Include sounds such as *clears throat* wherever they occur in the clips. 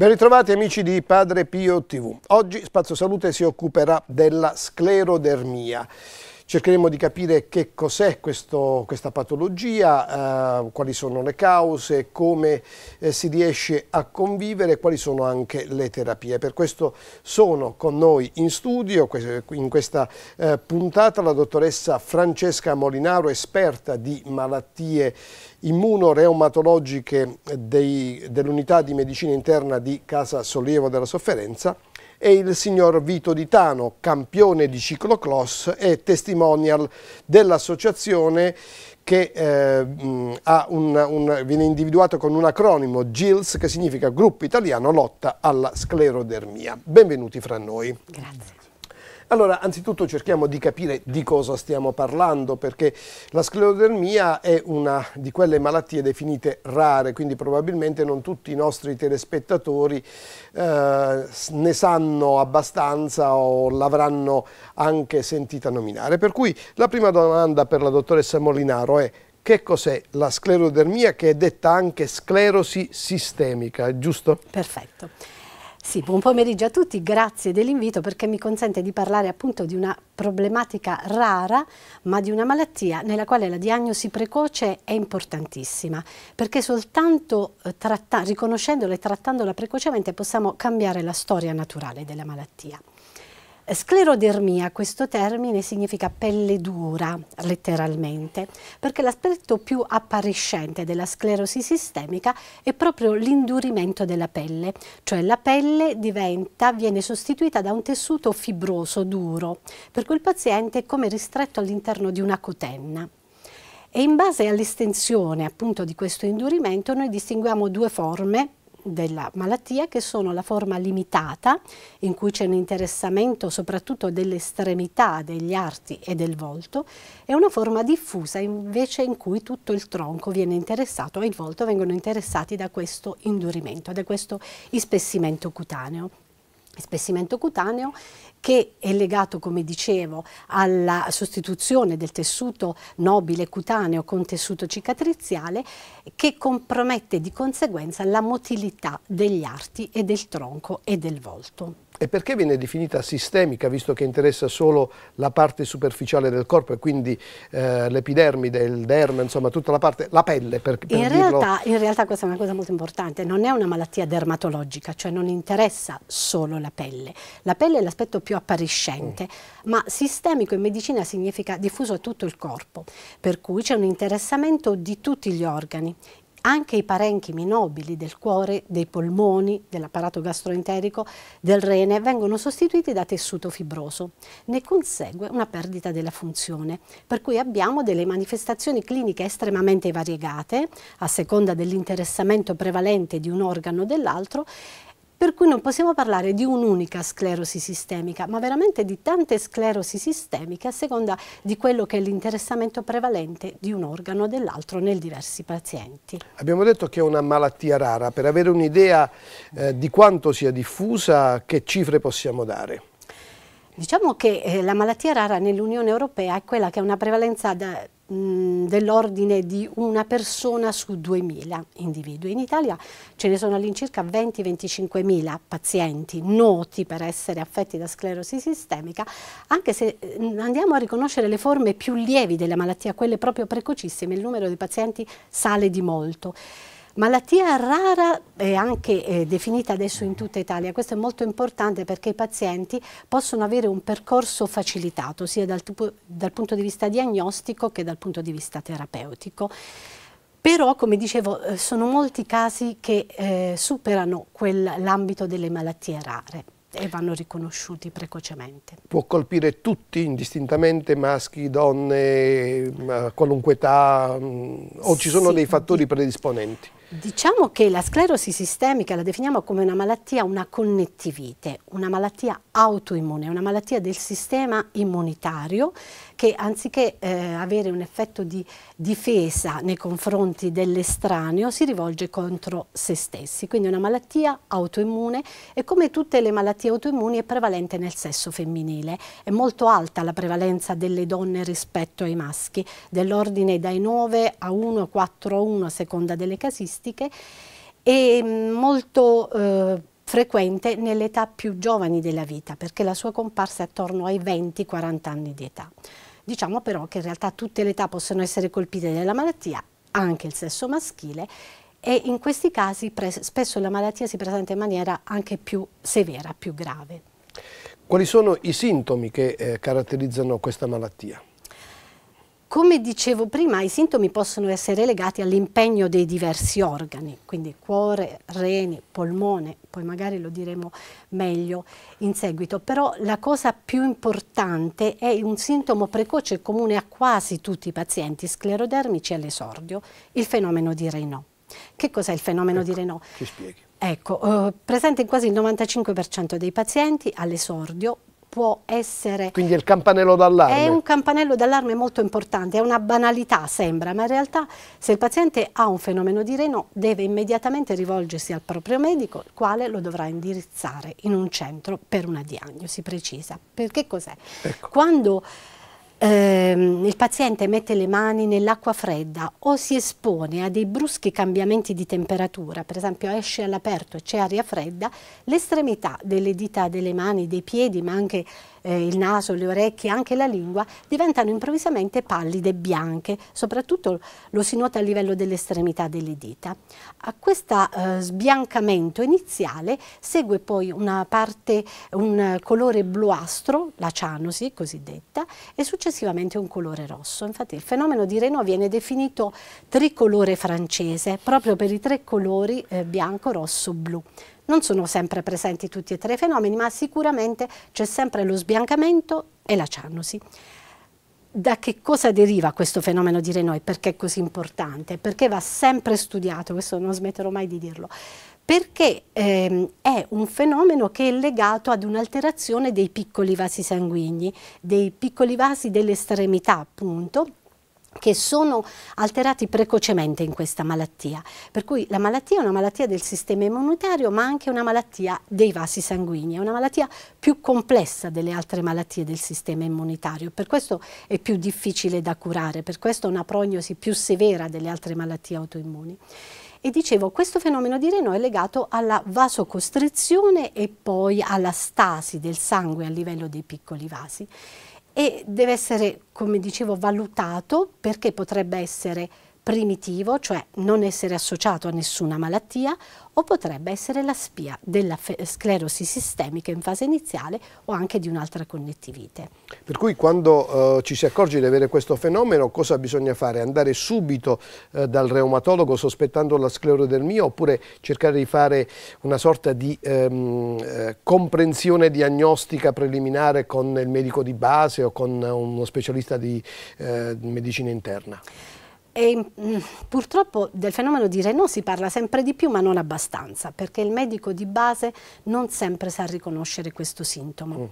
Ben ritrovati amici di Padre Pio TV. Oggi Spazio Salute si occuperà della sclerodermia. Cercheremo di capire che cos'è questa patologia, eh, quali sono le cause, come eh, si riesce a convivere, quali sono anche le terapie. Per questo sono con noi in studio, in questa eh, puntata, la dottoressa Francesca Molinaro, esperta di malattie immunoreumatologiche dell'unità di medicina interna di Casa Sollievo della Sofferenza e il signor Vito Di Tano, campione di ciclocross e testimonial dell'associazione che eh, un, un, viene individuato con un acronimo GILS che significa Gruppo Italiano Lotta alla Sclerodermia. Benvenuti fra noi. Grazie. Allora, anzitutto cerchiamo di capire di cosa stiamo parlando, perché la sclerodermia è una di quelle malattie definite rare, quindi probabilmente non tutti i nostri telespettatori eh, ne sanno abbastanza o l'avranno anche sentita nominare. Per cui la prima domanda per la dottoressa Molinaro è che cos'è la sclerodermia che è detta anche sclerosi sistemica, giusto? Perfetto. Sì, buon pomeriggio a tutti, grazie dell'invito perché mi consente di parlare appunto di una problematica rara, ma di una malattia nella quale la diagnosi precoce è importantissima, perché soltanto eh, riconoscendola e trattandola precocemente possiamo cambiare la storia naturale della malattia. Sclerodermia, questo termine significa pelle dura, letteralmente, perché l'aspetto più appariscente della sclerosi sistemica è proprio l'indurimento della pelle, cioè la pelle diventa, viene sostituita da un tessuto fibroso, duro, per cui il paziente è come ristretto all'interno di una cotenna. E in base all'estensione appunto di questo indurimento noi distinguiamo due forme della malattia che sono la forma limitata in cui c'è un interessamento soprattutto delle estremità, degli arti e del volto e una forma diffusa invece in cui tutto il tronco viene interessato e il volto vengono interessati da questo indurimento, da questo ispessimento cutaneo spessimento cutaneo che è legato, come dicevo, alla sostituzione del tessuto nobile cutaneo con tessuto cicatriziale che compromette di conseguenza la motilità degli arti e del tronco e del volto. E perché viene definita sistemica, visto che interessa solo la parte superficiale del corpo e quindi eh, l'epidermide, il derme, insomma tutta la parte, la pelle? Per, per in, realtà, in, realtà, questa è una cosa molto importante, non è una malattia dermatologica, cioè non interessa solo la pelle. La pelle è l'aspetto più appariscente, mm. ma sistemico in medicina significa diffuso a tutto il corpo, per cui c'è un interessamento di tutti gli organi anche i parenchimi nobili del cuore, dei polmoni, dell'apparato gastroenterico, del rene vengono sostituiti da tessuto fibroso. Ne consegue una perdita della funzione, per cui abbiamo delle manifestazioni cliniche estremamente variegate a seconda dell'interessamento prevalente di un organo o dell'altro per cui non possiamo parlare di un'unica sclerosi sistemica, ma veramente di tante sclerosi sistemiche a seconda di quello che è l'interessamento prevalente di un organo o dell'altro nei diversi pazienti. Abbiamo detto che è una malattia rara, per avere un'idea eh, di quanto sia diffusa, che cifre possiamo dare? Diciamo che eh, la malattia rara nell'Unione Europea è quella che ha una prevalenza da dell'ordine di una persona su 2.000 individui. In Italia ce ne sono all'incirca 20-25 mila pazienti noti per essere affetti da sclerosi sistemica, anche se andiamo a riconoscere le forme più lievi della malattia, quelle proprio precocissime, il numero di pazienti sale di molto. Malattia rara è anche eh, definita adesso in tutta Italia, questo è molto importante perché i pazienti possono avere un percorso facilitato sia dal, dal punto di vista diagnostico che dal punto di vista terapeutico. Però, come dicevo, eh, sono molti casi che eh, superano l'ambito delle malattie rare e vanno riconosciuti precocemente. Può colpire tutti indistintamente, maschi, donne, qualunque età, mm, o ci sono sì, dei fattori predisponenti? Diciamo che la sclerosi sistemica la definiamo come una malattia, una connettivite, una malattia autoimmune, una malattia del sistema immunitario che anziché eh, avere un effetto di difesa nei confronti dell'estraneo si rivolge contro se stessi, quindi una malattia autoimmune e come tutte le malattie autoimmuni è prevalente nel sesso femminile, è molto alta la prevalenza delle donne rispetto ai maschi, dell'ordine dai 9 a 1, 4 a 1 a seconda delle casistiche scolastiche e mm, molto eh, frequente nell'età più giovani della vita, perché la sua comparsa è attorno ai 20-40 anni di età. Diciamo però che in realtà tutte le età possono essere colpite dalla malattia, anche il sesso maschile, e in questi casi spesso la malattia si presenta in maniera anche più severa, più grave. Quali sono i sintomi che eh, caratterizzano questa malattia? Come dicevo prima, i sintomi possono essere legati all'impegno dei diversi organi, quindi cuore, reni, polmone, poi magari lo diremo meglio in seguito, però la cosa più importante è un sintomo precoce comune a quasi tutti i pazienti sclerodermici all'esordio, il fenomeno di Renault. Che cos'è il fenomeno ecco, di Renault? Ci spieghi. Ecco, eh, presente in quasi il 95% dei pazienti all'esordio, può essere... Quindi è il campanello d'allarme. È un campanello d'allarme molto importante, è una banalità sembra, ma in realtà se il paziente ha un fenomeno di reno deve immediatamente rivolgersi al proprio medico, il quale lo dovrà indirizzare in un centro per una diagnosi precisa. Perché cos'è? Ecco. Quando ehm, il paziente mette le mani nell'acqua fredda o si espone a dei bruschi cambiamenti di temperatura, per esempio esce all'aperto e c'è aria fredda, l'estremità delle dita delle mani, dei piedi, ma anche eh, il naso, le orecchie, anche la lingua, diventano improvvisamente pallide e bianche, soprattutto lo si nota a livello dell'estremità delle dita. A questo eh, sbiancamento iniziale segue poi una parte, un colore bluastro, la cianosi cosiddetta, e successivamente successivamente un colore rosso. Infatti il fenomeno di Renault viene definito tricolore francese, proprio per i tre colori eh, bianco, rosso, blu. Non sono sempre presenti tutti e tre i fenomeni, ma sicuramente c'è sempre lo sbiancamento e la cianosi. Da che cosa deriva questo fenomeno di Renault e perché è così importante? Perché va sempre studiato, questo non smetterò mai di dirlo perché ehm, è un fenomeno che è legato ad un'alterazione dei piccoli vasi sanguigni, dei piccoli vasi dell'estremità appunto, che sono alterati precocemente in questa malattia. Per cui la malattia è una malattia del sistema immunitario, ma anche una malattia dei vasi sanguigni, è una malattia più complessa delle altre malattie del sistema immunitario, per questo è più difficile da curare, per questo è una prognosi più severa delle altre malattie autoimmuni. E dicevo, questo fenomeno di Reno è legato alla vasocostrizione e poi alla stasi del sangue a livello dei piccoli vasi e deve essere, come dicevo, valutato perché potrebbe essere primitivo, cioè non essere associato a nessuna malattia, o potrebbe essere la spia della sclerosi sistemica in fase iniziale o anche di un'altra connettivite. Per cui quando eh, ci si accorge di avere questo fenomeno, cosa bisogna fare? Andare subito eh, dal reumatologo sospettando la sclerodermia oppure cercare di fare una sorta di ehm, eh, comprensione diagnostica preliminare con il medico di base o con uno specialista di eh, medicina interna? E, mm, purtroppo del fenomeno di Renault si parla sempre di più ma non abbastanza perché il medico di base non sempre sa riconoscere questo sintomo. Mm.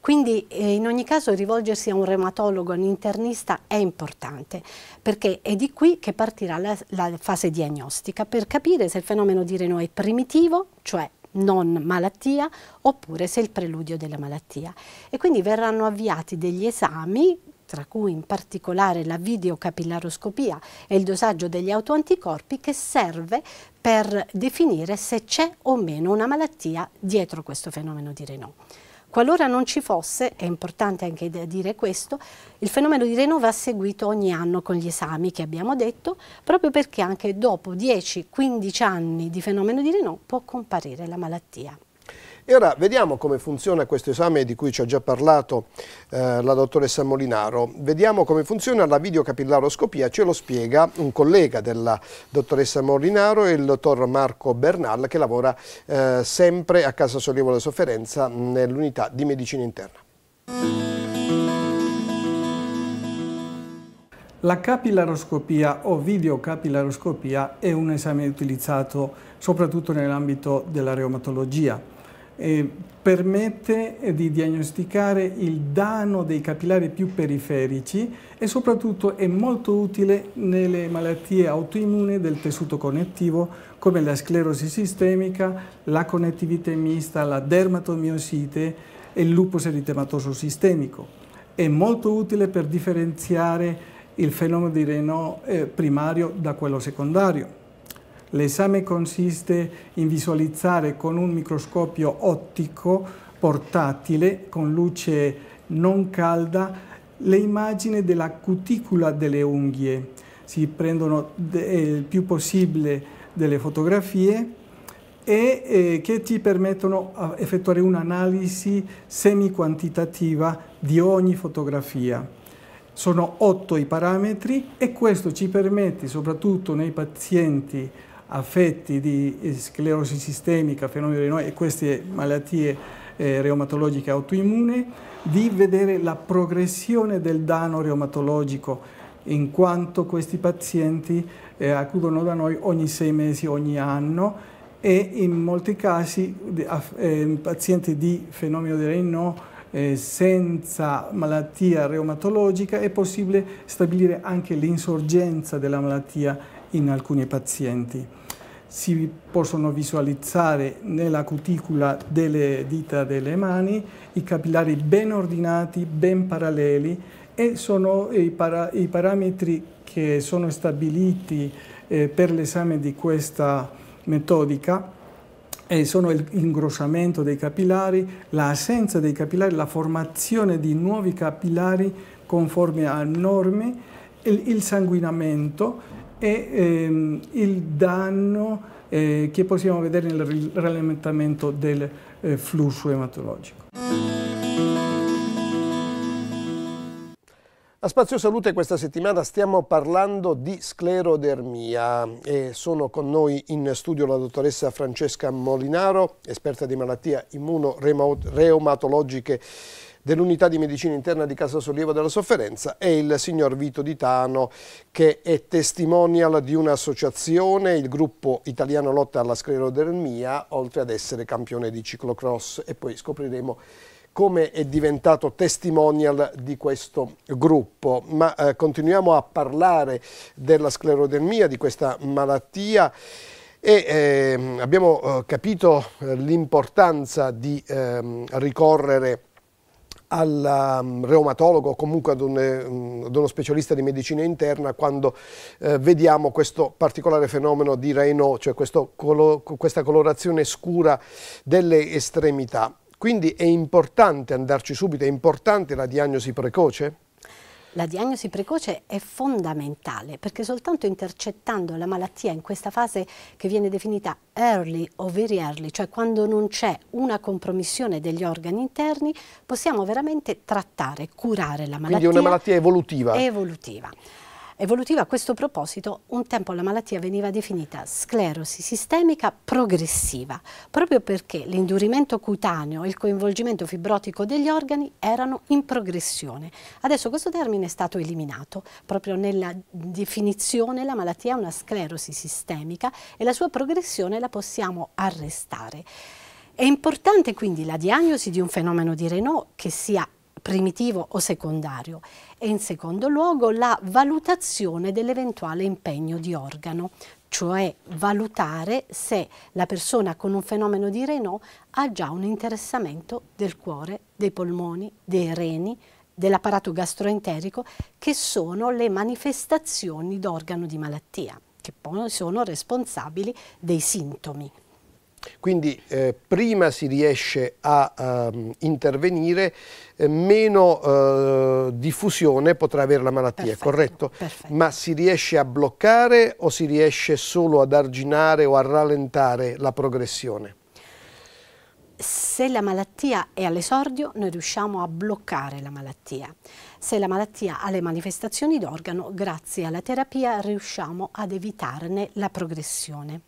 Quindi eh, in ogni caso rivolgersi a un reumatologo, a un internista è importante perché è di qui che partirà la, la fase diagnostica per capire se il fenomeno di Renault è primitivo, cioè non malattia, oppure se è il preludio della malattia. E quindi verranno avviati degli esami tra cui in particolare la videocapillaroscopia e il dosaggio degli autoanticorpi che serve per definire se c'è o meno una malattia dietro questo fenomeno di Renault. Qualora non ci fosse, è importante anche dire questo, il fenomeno di Renault va seguito ogni anno con gli esami che abbiamo detto, proprio perché anche dopo 10-15 anni di fenomeno di Renault può comparire la malattia. E ora vediamo come funziona questo esame di cui ci ha già parlato eh, la dottoressa Molinaro. Vediamo come funziona la videocapillaroscopia, ce lo spiega un collega della dottoressa Molinaro, il dottor Marco Bernal, che lavora eh, sempre a Casa Sollievo della Sofferenza nell'unità di medicina interna. La capillaroscopia o videocapillaroscopia è un esame utilizzato soprattutto nell'ambito della reumatologia eh, permette di diagnosticare il danno dei capillari più periferici e soprattutto è molto utile nelle malattie autoimmune del tessuto connettivo come la sclerosi sistemica, la connettività mista, la dermatomiosite e il lupus eritematoso sistemico. È molto utile per differenziare il fenomeno di Renault eh, primario da quello secondario. L'esame consiste in visualizzare con un microscopio ottico portatile con luce non calda le immagini della cuticola delle unghie. Si prendono eh, il più possibile delle fotografie e eh, che ti permettono di effettuare un'analisi semi-quantitativa di ogni fotografia. Sono otto i parametri e questo ci permette, soprattutto nei pazienti affetti di eh, sclerosi sistemica, fenomeni di noi e queste malattie eh, reumatologiche autoimmune, di vedere la progressione del danno reumatologico in quanto questi pazienti eh, acudono da noi ogni sei mesi, ogni anno e in molti casi eh, pazienti di fenomeno di Raynaud eh, senza malattia reumatologica è possibile stabilire anche l'insorgenza della malattia in alcuni pazienti si possono visualizzare nella cuticula delle dita delle mani i capillari ben ordinati, ben paralleli e sono i, para i parametri che sono stabiliti eh, per l'esame di questa metodica eh, sono l'ingrossamento dei capillari, l'assenza dei capillari, la formazione di nuovi capillari conformi a norme, il sanguinamento, e ehm, il danno eh, che possiamo vedere nel rallentamento del eh, flusso ematologico. A Spazio Salute questa settimana stiamo parlando di sclerodermia e sono con noi in studio la dottoressa Francesca Molinaro, esperta di malattia immunoreomatologiche dell'unità di medicina interna di Casa Sollievo della Sofferenza e il signor Vito Di Tano che è testimonial di un'associazione, il gruppo italiano lotta alla sclerodermia, oltre ad essere campione di ciclocross e poi scopriremo come è diventato testimonial di questo gruppo. Ma eh, continuiamo a parlare della sclerodermia, di questa malattia e eh, abbiamo eh, capito eh, l'importanza di ehm, ricorrere a al um, reumatologo o comunque ad, un, eh, ad, uno specialista di medicina interna quando eh, vediamo questo particolare fenomeno di Raynaud, cioè questo, colo, questa colorazione scura delle estremità. Quindi è importante andarci subito, è importante la diagnosi precoce? La diagnosi precoce è fondamentale perché soltanto intercettando la malattia in questa fase che viene definita early o very early, cioè quando non c'è una compromissione degli organi interni, possiamo veramente trattare, curare la malattia. Quindi è una malattia evolutiva. Evolutiva evolutiva. A questo proposito, un tempo la malattia veniva definita sclerosi sistemica progressiva, proprio perché l'indurimento cutaneo e il coinvolgimento fibrotico degli organi erano in progressione. Adesso questo termine è stato eliminato, proprio nella definizione la malattia è una sclerosi sistemica e la sua progressione la possiamo arrestare. È importante quindi la diagnosi di un fenomeno di Renault che sia primitivo o secondario e in secondo luogo la valutazione dell'eventuale impegno di organo, cioè valutare se la persona con un fenomeno di Renault ha già un interessamento del cuore, dei polmoni, dei reni, dell'apparato gastroenterico che sono le manifestazioni d'organo di malattia che poi sono responsabili dei sintomi. Quindi eh, prima si riesce a um, intervenire, eh, meno eh, diffusione potrà avere la malattia, perfetto, corretto? Perfetto. Ma si riesce a bloccare o si riesce solo ad arginare o a rallentare la progressione? Se la malattia è all'esordio, noi riusciamo a bloccare la malattia. Se la malattia ha le manifestazioni d'organo, grazie alla terapia riusciamo ad evitarne la progressione.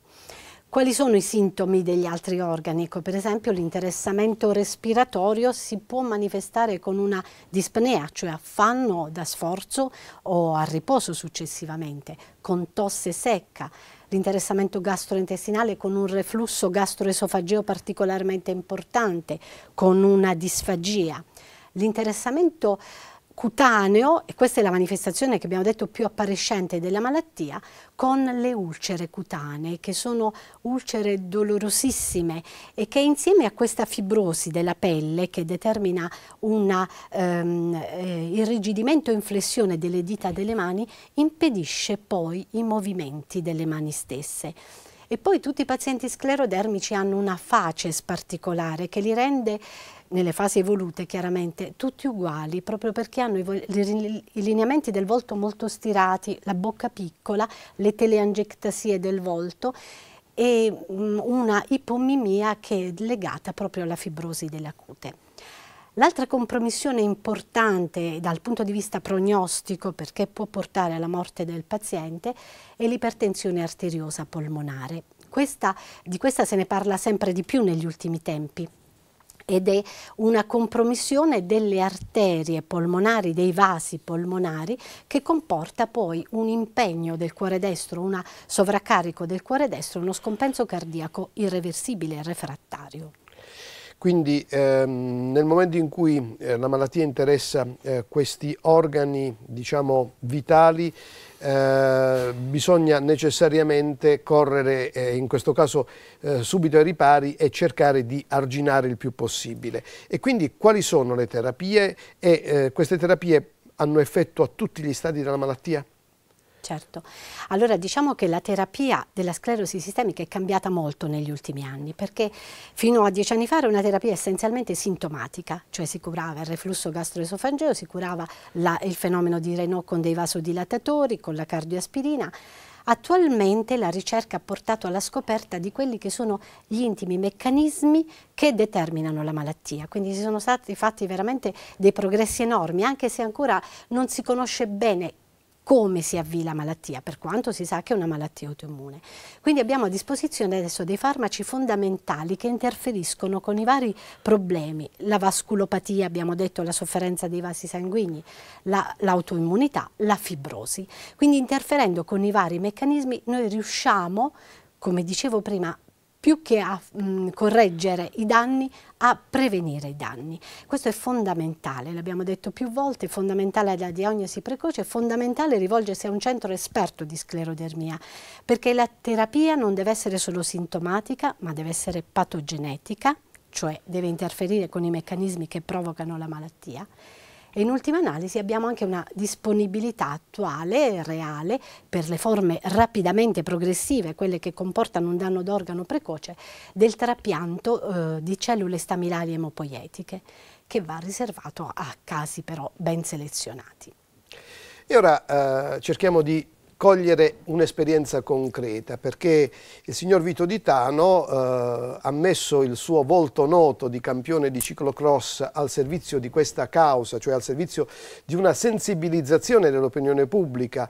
Quali sono i sintomi degli altri organi? Ecco, per esempio l'interessamento respiratorio si può manifestare con una dispnea, cioè affanno da sforzo o a riposo successivamente, con tosse secca, l'interessamento gastrointestinale con un reflusso gastroesofageo particolarmente importante, con una disfagia. L'interessamento cutaneo, e questa è la manifestazione che abbiamo detto più appariscente della malattia, con le ulcere cutanee, che sono ulcere dolorosissime e che insieme a questa fibrosi della pelle che determina un ehm, eh, irrigidimento e inflessione delle dita delle mani, impedisce poi i movimenti delle mani stesse. E poi tutti i pazienti sclerodermici hanno una faces particolare che li rende nelle fasi evolute chiaramente, tutti uguali, proprio perché hanno i, i lineamenti del volto molto stirati, la bocca piccola, le teleangectasie del volto e mh, mm, una ipomimia che è legata proprio alla fibrosi della cute. L'altra compromissione importante dal punto di vista prognostico, perché può portare alla morte del paziente, è l'ipertensione arteriosa polmonare. Questa, di questa se ne parla sempre di più negli ultimi tempi ed è una compromissione delle arterie polmonari, dei vasi polmonari, che comporta poi un impegno del cuore destro, un sovraccarico del cuore destro, uno scompenso cardiaco irreversibile, refrattario. Quindi ehm, nel momento in cui eh, la malattia interessa eh, questi organi diciamo, vitali, eh, bisogna necessariamente correre, eh, in questo caso eh, subito ai ripari e cercare di arginare il più possibile. E quindi quali sono le terapie e eh, queste terapie hanno effetto a tutti gli stadi della malattia? Certo, allora diciamo che la terapia della sclerosi sistemica è cambiata molto negli ultimi anni perché fino a dieci anni fa era una terapia essenzialmente sintomatica, cioè si curava il reflusso gastroesofangeo, si curava la, il fenomeno di Renault con dei vasodilatatori, con la cardioaspirina, Attualmente la ricerca ha portato alla scoperta di quelli che sono gli intimi meccanismi che determinano la malattia, quindi si sono stati fatti veramente dei progressi enormi, anche se ancora non si conosce bene come si avvia la malattia, per quanto si sa che è una malattia autoimmune. Quindi abbiamo a disposizione adesso dei farmaci fondamentali che interferiscono con i vari problemi, la vasculopatia, abbiamo detto la sofferenza dei vasi sanguigni, l'autoimmunità, la, la fibrosi. Quindi interferendo con i vari meccanismi noi riusciamo come dicevo prima, più che a mh, mm, correggere i danni, a prevenire i danni. Questo è fondamentale, l'abbiamo detto più volte, è fondamentale la diagnosi precoce, è fondamentale rivolgersi a un centro esperto di sclerodermia, perché la terapia non deve essere solo sintomatica, ma deve essere patogenetica, cioè deve interferire con i meccanismi che provocano la malattia e in ultima analisi abbiamo anche una disponibilità attuale reale per le forme rapidamente progressive, quelle che comportano un danno d'organo precoce, del trapianto eh, di cellule staminali emopoietiche, che va riservato a casi però ben selezionati. E ora eh, cerchiamo di cogliere un'esperienza concreta, perché il signor Vito Ditano eh, ha messo il suo volto noto di campione di ciclocross al servizio di questa causa, cioè al servizio di una sensibilizzazione dell'opinione pubblica,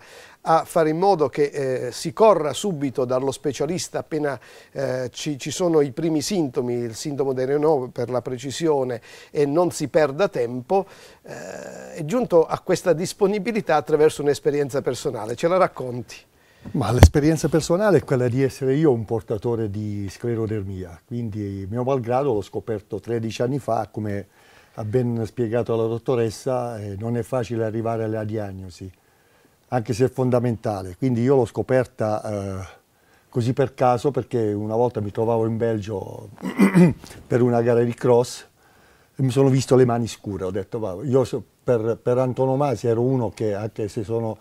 a fare in modo che eh, si corra subito dallo specialista appena eh, ci, ci, sono i primi sintomi, il sintomo del Renault per la precisione e non si perda tempo, eh, è giunto a questa disponibilità attraverso un'esperienza personale. Ce la racconti? Ma l'esperienza personale è quella di essere io un portatore di sclerodermia, quindi mio malgrado l'ho scoperto 13 anni fa come ha ben spiegato la dottoressa, eh, non è facile arrivare alla diagnosi anche se è fondamentale. Quindi io l'ho scoperta eh, così per caso perché una volta mi trovavo in Belgio *clears throat* per una gara di cross e mi sono visto le mani scure, ho detto va, io so, per, per antonomasia ero uno che anche se sono,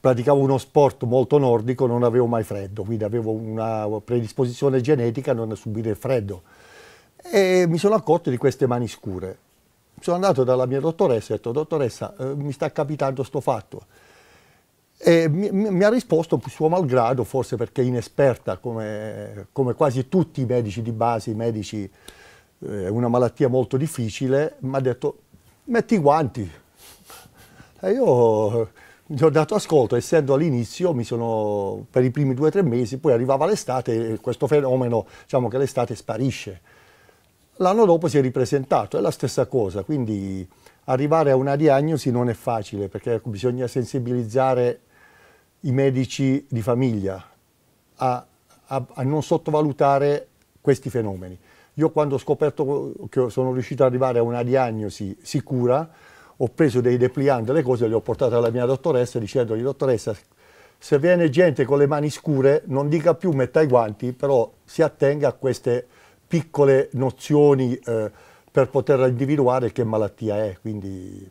praticavo uno sport molto nordico non avevo mai freddo, quindi avevo una predisposizione genetica a non subire il freddo e mi sono accorto di queste mani scure. Sono andato dalla mia dottoressa e ho detto dottoressa eh, mi sta capitando sto fatto, e mi, mi, ha risposto suo malgrado, forse perché inesperta, come, come quasi tutti i medici di base, i medici, è eh, una malattia molto difficile, mi ha detto metti i guanti. E io gli ho dato ascolto, essendo all'inizio, mi sono per i primi due o tre mesi, poi arrivava l'estate e questo fenomeno, diciamo che l'estate sparisce. L'anno dopo si è ripresentato, è la stessa cosa, quindi arrivare a una diagnosi non è facile perché bisogna sensibilizzare i medici di famiglia a, a, a non sottovalutare questi fenomeni. Io quando ho scoperto che sono riuscito ad arrivare a una diagnosi sicura, ho preso dei depliant le cose, le ho portate alla mia dottoressa dicendogli dottoressa se viene gente con le mani scure non dica più metta i guanti, però si attenga a queste piccole nozioni eh, per poter individuare che malattia è. Quindi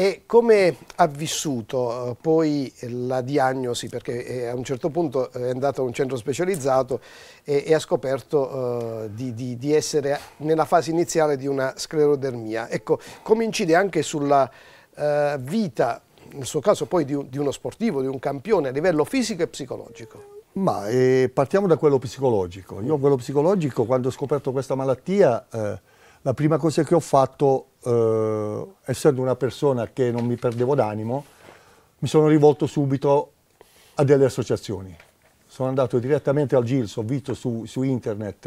e come ha vissuto eh, poi la diagnosi? Perché eh, a un certo punto eh, è andato a un centro specializzato e, e ha scoperto eh, di, di, di, essere nella fase iniziale di una sclerodermia. Ecco, come incide anche sulla eh, vita, nel suo caso poi di, di, uno sportivo, di un campione, a livello fisico e psicologico? Ma eh, partiamo da quello psicologico. Io quello psicologico, quando ho scoperto questa malattia, la prima cosa che ho fatto eh, essendo una persona che non mi perdevo d'animo, mi sono rivolto subito a delle associazioni. Sono andato direttamente al GILS, ho visto su, su internet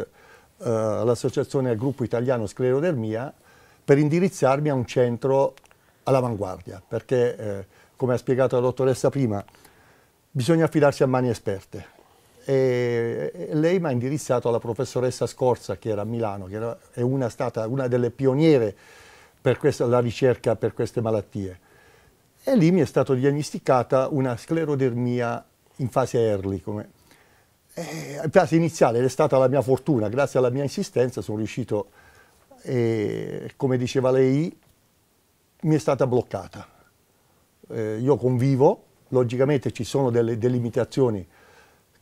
eh, l'associazione Gruppo Italiano Sclerodermia per indirizzarmi a un centro all'avanguardia, perché eh, come ha spiegato la dottoressa prima, bisogna affidarsi a mani esperte. E, lei mi ha indirizzato alla professoressa Scorza, che era a Milano, che era, è una, stata una delle pioniere per questa, la ricerca per queste malattie. E lì mi è stata diagnosticata una sclerodermia in fase Early. Come. E, eh, in fase iniziale ed è stata la mia fortuna, grazie alla mia insistenza sono riuscito, eh, come diceva lei, mi è stata bloccata. Eh, io convivo, logicamente ci sono delle, delimitazioni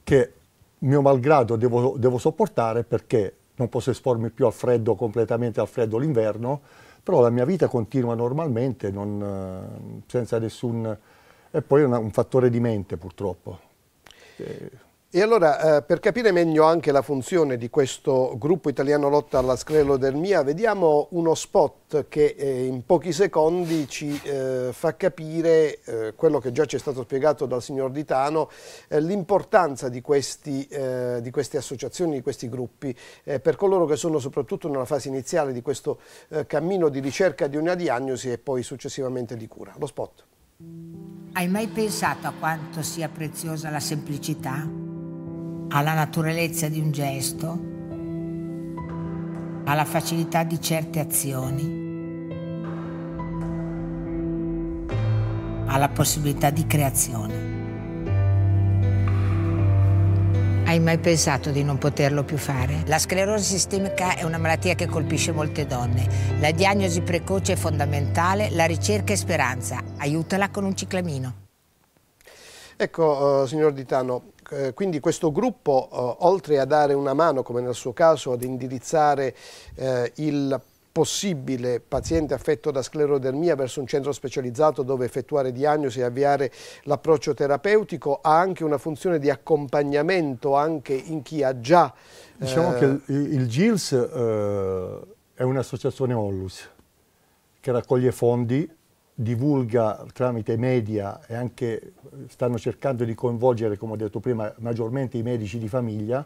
che mio malgrado devo, devo sopportare perché non posso espormi più al freddo, completamente al freddo l'inverno, però la mia vita continua normalmente, non, eh, senza nessun... e poi è un, un fattore di mente purtroppo. Eh, e allora, eh, per capire meglio anche la funzione di questo gruppo italiano lotta alla sclerodermia, vediamo uno spot che eh, in pochi secondi ci eh, fa capire eh, quello che già ci è stato spiegato dal signor Ditano, eh, l'importanza di, eh, di, queste associazioni, di questi gruppi, per coloro che sono soprattutto nella fase iniziale di questo cammino di ricerca di una diagnosi e poi successivamente di cura. Lo spot. Hai mai pensato a quanto sia preziosa la semplicità? alla naturalezza di un gesto, alla facilità di certe azioni, alla possibilità di creazione. Hai mai pensato di non poterlo più fare? La sclerosi sistemica è una malattia che colpisce molte donne. La diagnosi precoce è fondamentale, la ricerca è speranza. Aiutala con un ciclamino. Ecco, uh, signor Ditano, eh, quindi questo gruppo, eh, oltre a dare una mano, come nel suo caso, ad indirizzare eh, il possibile paziente affetto da sclerodermia verso un centro specializzato dove effettuare diagnosi e avviare l'approccio terapeutico, ha anche una funzione di accompagnamento anche in chi ha già... Diciamo eh, che il, il GILS eh, è un'associazione Onlus che raccoglie fondi divulga tramite media e anche stanno cercando di coinvolgere, come ho detto prima, maggiormente i medici di famiglia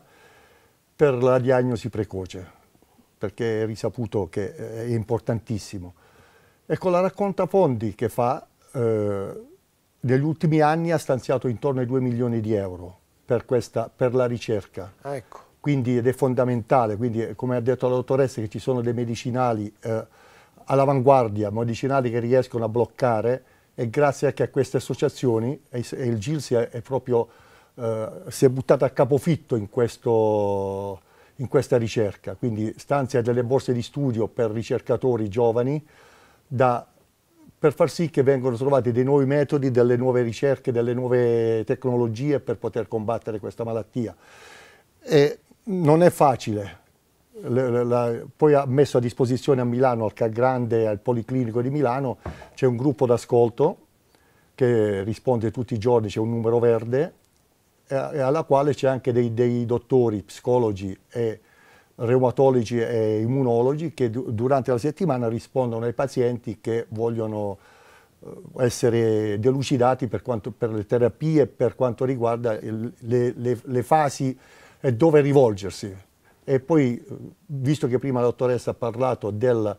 per la diagnosi precoce, perché è risaputo che eh, è importantissimo. E con la racconta fondi che fa, eh, negli ultimi anni ha stanziato intorno ai 2 milioni di euro per, questa, per la ricerca. Ah, ecco. Quindi, ed è fondamentale, quindi come ha detto la dottoressa che ci sono dei medicinali eh, all'avanguardia, medicinali che riescono a bloccare e grazie anche a queste associazioni e, il GIL si è, proprio, eh, si è buttato a capofitto in, questo, in questa ricerca, quindi stanzia delle borse di studio per ricercatori giovani da per far sì che vengano trovati dei nuovi metodi, delle nuove ricerche, delle nuove tecnologie per poter combattere questa malattia. E non è facile, poi ha messo a disposizione a Milano, al Cagrande, al Policlinico di Milano, c'è un gruppo d'ascolto che risponde tutti i giorni, c'è un numero verde, e, alla quale c'è anche dei, dei, dottori, psicologi e reumatologi e immunologi che durante la settimana rispondono ai pazienti che vogliono eh, essere delucidati per, quanto, per le terapie per quanto riguarda il, le, le, le fasi e dove rivolgersi. E poi, visto che prima la dottoressa ha parlato del,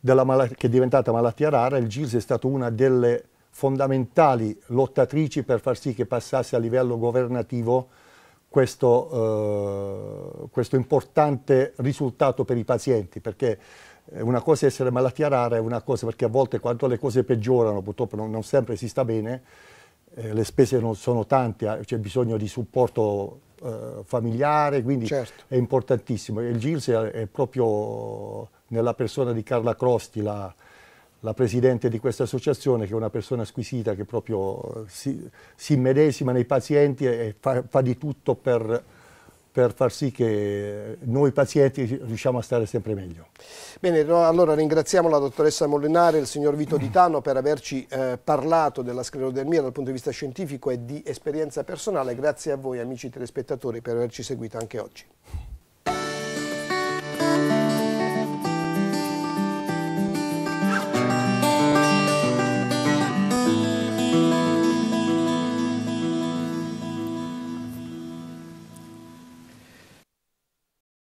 della che è diventata malattia rara, il GIS è stato una delle fondamentali lottatrici per far sì che passasse a livello governativo questo, eh, questo importante risultato per i pazienti, perché una cosa è essere malattia rara è una cosa perché a volte quando le cose peggiorano, purtroppo non, non sempre si sta bene, eh, le spese non sono tante, eh, c'è bisogno di supporto eh, familiare, quindi certo. è importantissimo. Il GILS è proprio nella persona di Carla Crosti, la, la presidente di questa associazione, che è una persona squisita che proprio si, si medesima nei pazienti e fa, fa di tutto per per far sì che noi pazienti riusciamo a stare sempre meglio. Bene, allora ringraziamo la dottoressa Molinare e il signor Vito Ditano per averci eh, parlato della sclerodermia dal punto di vista scientifico e di esperienza personale. Grazie a voi amici telespettatori per averci seguito anche oggi.